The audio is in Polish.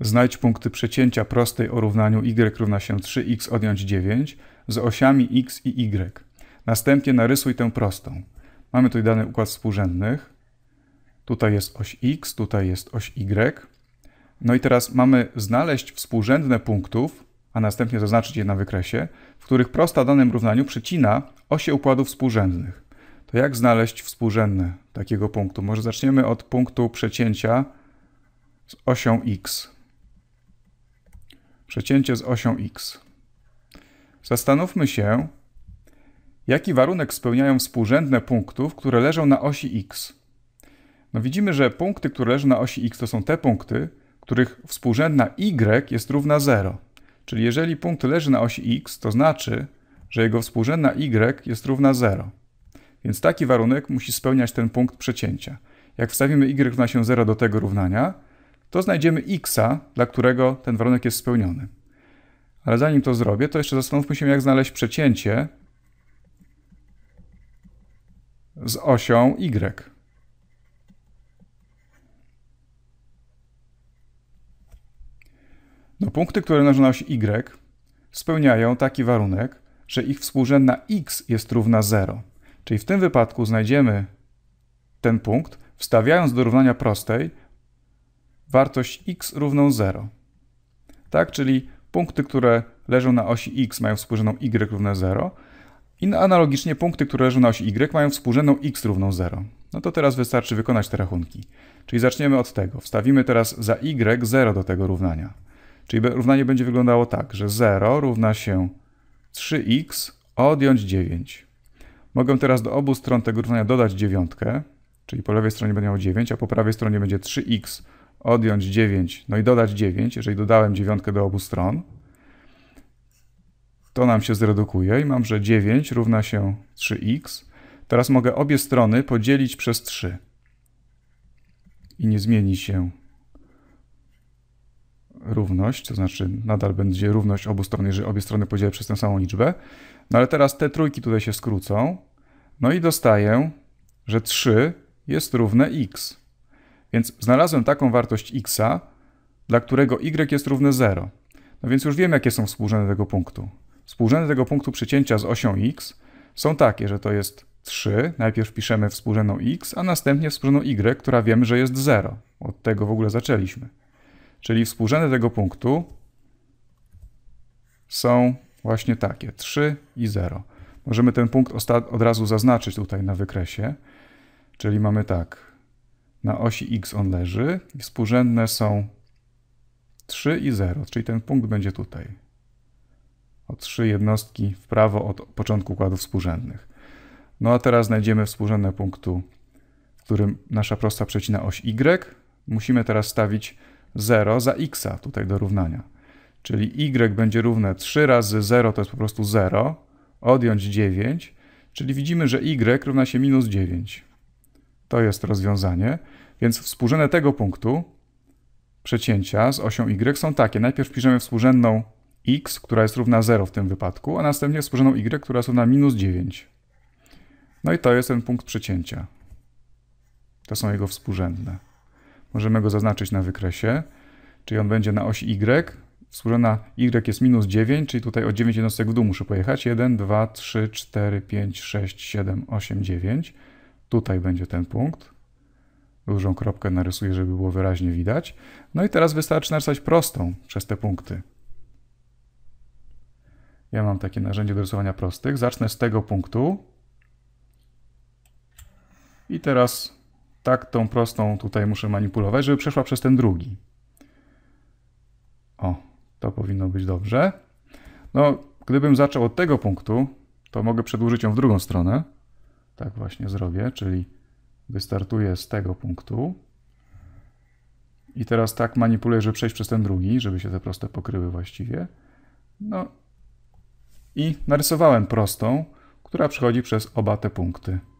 Znajdź punkty przecięcia prostej o równaniu y równa się 3x odjąć 9 z osiami x i y. Następnie narysuj tę prostą. Mamy tutaj dany układ współrzędnych. Tutaj jest oś x, tutaj jest oś y. No i teraz mamy znaleźć współrzędne punktów, a następnie zaznaczyć je na wykresie, w których prosta danym równaniu przecina osie układów współrzędnych. To jak znaleźć współrzędne takiego punktu? Może zaczniemy od punktu przecięcia z osią x przecięcie z osią x. Zastanówmy się, jaki warunek spełniają współrzędne punktów, które leżą na osi x. No widzimy, że punkty, które leżą na osi x to są te punkty, których współrzędna y jest równa 0. Czyli jeżeli punkt leży na osi x, to znaczy, że jego współrzędna y jest równa 0. Więc taki warunek musi spełniać ten punkt przecięcia. Jak wstawimy y równa się 0 do tego równania, to znajdziemy x, dla którego ten warunek jest spełniony. Ale zanim to zrobię, to jeszcze zastanówmy się, jak znaleźć przecięcie z osią y. No, punkty, które należą na osi y, spełniają taki warunek, że ich współrzędna x jest równa 0. Czyli w tym wypadku znajdziemy ten punkt, wstawiając do równania prostej wartość x równą 0. Tak, czyli punkty, które leżą na osi x mają współrzędną y równe 0 i analogicznie punkty, które leżą na osi y mają współrzędną x równą 0. No to teraz wystarczy wykonać te rachunki. Czyli zaczniemy od tego. Wstawimy teraz za y 0 do tego równania. Czyli równanie będzie wyglądało tak, że 0 równa się 3x odjąć 9. Mogę teraz do obu stron tego równania dodać 9, czyli po lewej stronie będzie miało 9, a po prawej stronie będzie 3x odjąć odjąć 9, no i dodać 9, jeżeli dodałem dziewiątkę do obu stron, to nam się zredukuje i mam, że 9 równa się 3x. Teraz mogę obie strony podzielić przez 3 i nie zmieni się równość, to znaczy nadal będzie równość obu stron, jeżeli obie strony podzielę przez tę samą liczbę. No ale teraz te trójki tutaj się skrócą, no i dostaję, że 3 jest równe x. Więc znalazłem taką wartość x, dla którego y jest równe 0. No więc już wiem, jakie są współrzędne tego punktu. Współrzędne tego punktu przecięcia z osią x są takie, że to jest 3, najpierw piszemy współrzędną x, a następnie współrzędną y, która wiemy, że jest 0. Od tego w ogóle zaczęliśmy. Czyli współrzędne tego punktu są właśnie takie, 3 i 0. Możemy ten punkt od razu zaznaczyć tutaj na wykresie. Czyli mamy tak, na osi x on leży i współrzędne są 3 i 0, czyli ten punkt będzie tutaj. O 3 jednostki w prawo od początku układów współrzędnych. No a teraz znajdziemy współrzędne punktu, w którym nasza prosta przecina oś y. Musimy teraz stawić 0 za x tutaj do równania. Czyli y będzie równe 3 razy 0 to jest po prostu 0, odjąć 9, czyli widzimy, że y równa się minus 9. To jest rozwiązanie. Więc współrzędne tego punktu przecięcia z osią y są takie. Najpierw piszemy współrzędną x, która jest równa 0 w tym wypadku, a następnie współrzędną y, która jest równa minus 9. No i to jest ten punkt przecięcia. To są jego współrzędne. Możemy go zaznaczyć na wykresie, czyli on będzie na osi y. Współrzędna y jest minus 9, czyli tutaj o 9 jednostek w dół muszę pojechać. 1, 2, 3, 4, 5, 6, 7, 8, 9. Tutaj będzie ten punkt. Dużą kropkę narysuję, żeby było wyraźnie widać. No i teraz wystarczy narysować prostą przez te punkty. Ja mam takie narzędzie do rysowania prostych. Zacznę z tego punktu. I teraz tak tą prostą tutaj muszę manipulować, żeby przeszła przez ten drugi. O, to powinno być dobrze. No, gdybym zaczął od tego punktu, to mogę przedłużyć ją w drugą stronę. Tak właśnie zrobię, czyli wystartuję z tego punktu. I teraz tak manipuluję, żeby przejść przez ten drugi, żeby się te proste pokryły właściwie. No i narysowałem prostą, która przechodzi przez oba te punkty.